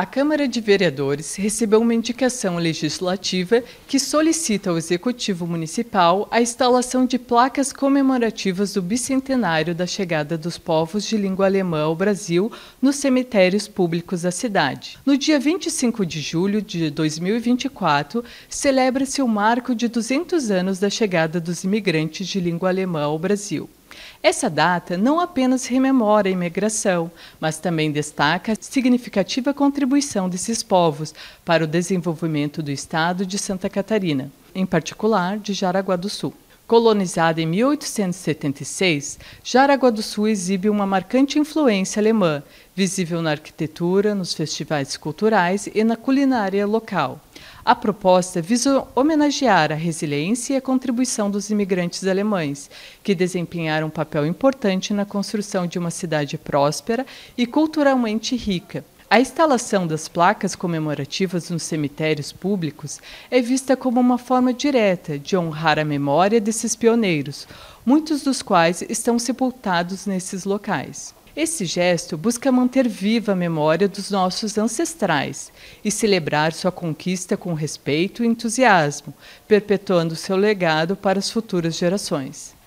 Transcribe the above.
A Câmara de Vereadores recebeu uma indicação legislativa que solicita ao Executivo Municipal a instalação de placas comemorativas do bicentenário da chegada dos povos de língua alemã ao Brasil nos cemitérios públicos da cidade. No dia 25 de julho de 2024, celebra-se o marco de 200 anos da chegada dos imigrantes de língua alemã ao Brasil. Essa data não apenas rememora a imigração, mas também destaca a significativa contribuição desses povos para o desenvolvimento do estado de Santa Catarina, em particular de Jaraguá do Sul. Colonizada em 1876, Jaraguá do Sul exibe uma marcante influência alemã, visível na arquitetura, nos festivais culturais e na culinária local. A proposta visa homenagear a resiliência e a contribuição dos imigrantes alemães, que desempenharam um papel importante na construção de uma cidade próspera e culturalmente rica. A instalação das placas comemorativas nos cemitérios públicos é vista como uma forma direta de honrar a memória desses pioneiros, muitos dos quais estão sepultados nesses locais. Esse gesto busca manter viva a memória dos nossos ancestrais e celebrar sua conquista com respeito e entusiasmo, perpetuando seu legado para as futuras gerações.